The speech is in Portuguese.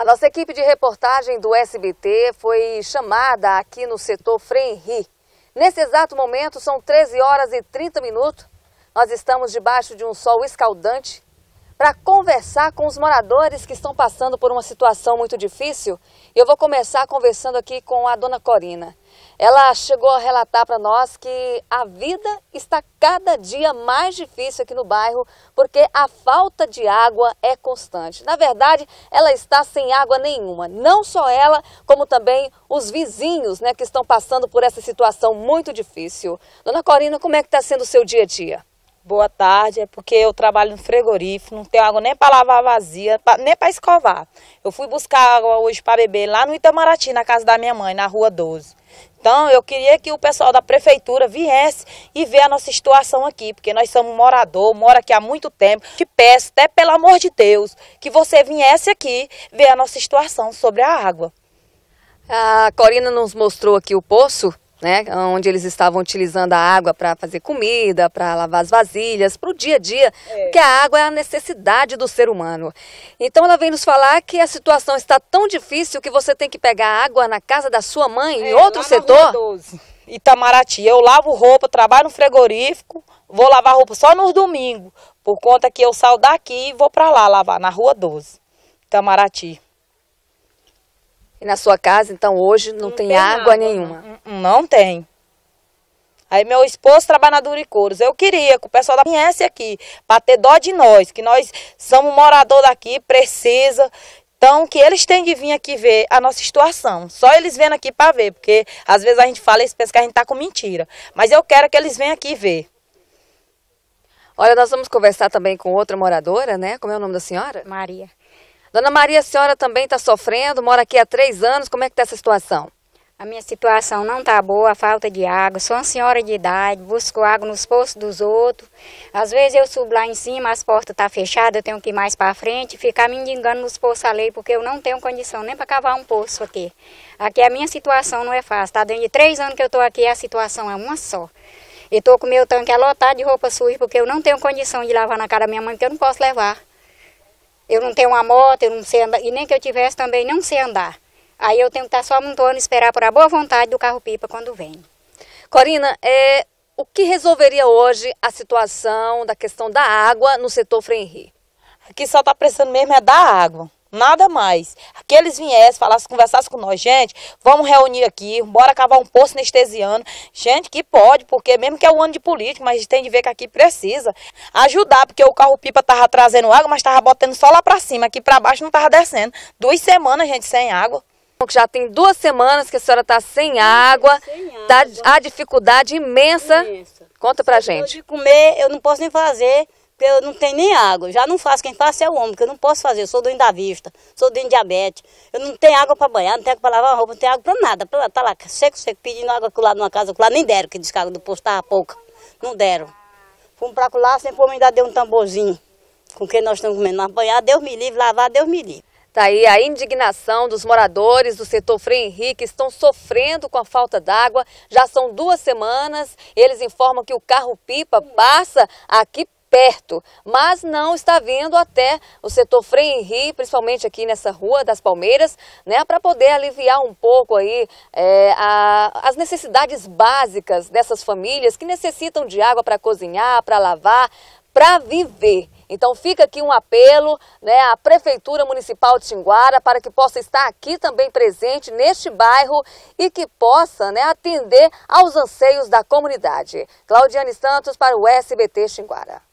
A nossa equipe de reportagem do SBT foi chamada aqui no setor Frenri. Nesse exato momento, são 13 horas e 30 minutos. Nós estamos debaixo de um sol escaldante para conversar com os moradores que estão passando por uma situação muito difícil. Eu vou começar conversando aqui com a dona Corina. Ela chegou a relatar para nós que a vida está cada dia mais difícil aqui no bairro porque a falta de água é constante. Na verdade, ela está sem água nenhuma. Não só ela, como também os vizinhos né, que estão passando por essa situação muito difícil. Dona Corina, como é que está sendo o seu dia a dia? Boa tarde, é porque eu trabalho no frigorífico, não tenho água nem para lavar vazia, nem para escovar. Eu fui buscar água hoje para beber lá no Itamaraty, na casa da minha mãe, na rua 12. Então, eu queria que o pessoal da prefeitura viesse e ver a nossa situação aqui, porque nós somos morador, mora aqui há muito tempo. Te peço, até pelo amor de Deus, que você viesse aqui ver a nossa situação sobre a água. A Corina nos mostrou aqui o poço né, onde eles estavam utilizando a água para fazer comida, para lavar as vasilhas, para o dia a dia, é. porque a água é a necessidade do ser humano. Então ela vem nos falar que a situação está tão difícil que você tem que pegar água na casa da sua mãe, é, em outro setor. Na rua 12, Itamaraty, eu lavo roupa, trabalho no frigorífico, vou lavar roupa só nos domingos, por conta que eu saio daqui e vou para lá lavar, na Rua 12, Itamaraty. E na sua casa, então, hoje não, não tem, tem, água, né? nenhuma? Não, não tem. Aí meu esposo trabalha na coros Eu queria que o pessoal da conhece aqui, para ter dó de nós, que nós somos morador daqui, precisa. Então, que eles têm que vir aqui ver a nossa situação. Só eles vêm aqui para ver, porque às vezes a gente fala e eles pensam que a gente tá com mentira. Mas eu quero que eles venham aqui ver. Olha, nós vamos conversar também com outra moradora, né? Como é o nome da senhora? Maria. Dona Maria, a senhora também está sofrendo, mora aqui há três anos, como é que está essa situação? A minha situação não está boa, falta de água. Sou uma senhora de idade, busco água nos poços dos outros. Às vezes eu subo lá em cima, as portas estão tá fechadas, eu tenho que ir mais para frente, ficar me mendigando nos poços alheios, porque eu não tenho condição nem para cavar um poço aqui. Aqui a minha situação não é fácil. Está dentro de três anos que eu estou aqui, a situação é uma só. E estou com meu tanque é lotado de roupa suja, porque eu não tenho condição de lavar na cara da minha mãe, porque eu não posso levar. Eu não tenho uma moto, eu não sei andar, e nem que eu tivesse também não sei andar. Aí eu tenho que estar só montando e esperar por a boa vontade do carro-pipa quando vem. Corina, é, o que resolveria hoje a situação da questão da água no setor Frenri? Aqui só está precisando mesmo é da água. Nada mais. Que eles viessem, falassem, conversassem com nós. Gente, vamos reunir aqui, bora acabar um poço anestesiano. Gente, que pode, porque mesmo que é um ano de político, mas a gente tem de ver que aqui precisa ajudar, porque o carro-pipa estava trazendo água, mas estava botando só lá para cima. Aqui para baixo não estava descendo. Duas semanas, gente, sem água. Já tem duas semanas que a senhora está sem água, sem água. Tá, a dificuldade imensa. imensa. Conta para gente. de comer, eu não posso nem fazer porque eu não tenho nem água. Já não faço, quem faz é o homem, porque eu não posso fazer. Eu sou doente da vista, sou doente de diabetes. Eu não tenho água para banhar, não tenho água para lavar roupa, não tenho água para nada. Pra, tá lá seco, seco, pedindo água lá numa casa, lá nem deram, que descarga do posto estava pouca. Não deram. Fomos para lá, sempre o homem ainda deu um tamborzinho com quem nós estamos comendo. Nós banhar, Deus me livre, lavar, Deus me livre. Tá aí a indignação dos moradores do setor Frei Henrique estão sofrendo com a falta d'água. Já são duas semanas. Eles informam que o carro pipa passa aqui perto, mas não está vindo até o setor Frei Henri, principalmente aqui nessa Rua das Palmeiras, né, para poder aliviar um pouco aí é, a, as necessidades básicas dessas famílias que necessitam de água para cozinhar, para lavar, para viver. Então fica aqui um apelo né, à Prefeitura Municipal de Xinguara para que possa estar aqui também presente neste bairro e que possa né, atender aos anseios da comunidade. Claudiane Santos para o SBT Xinguara.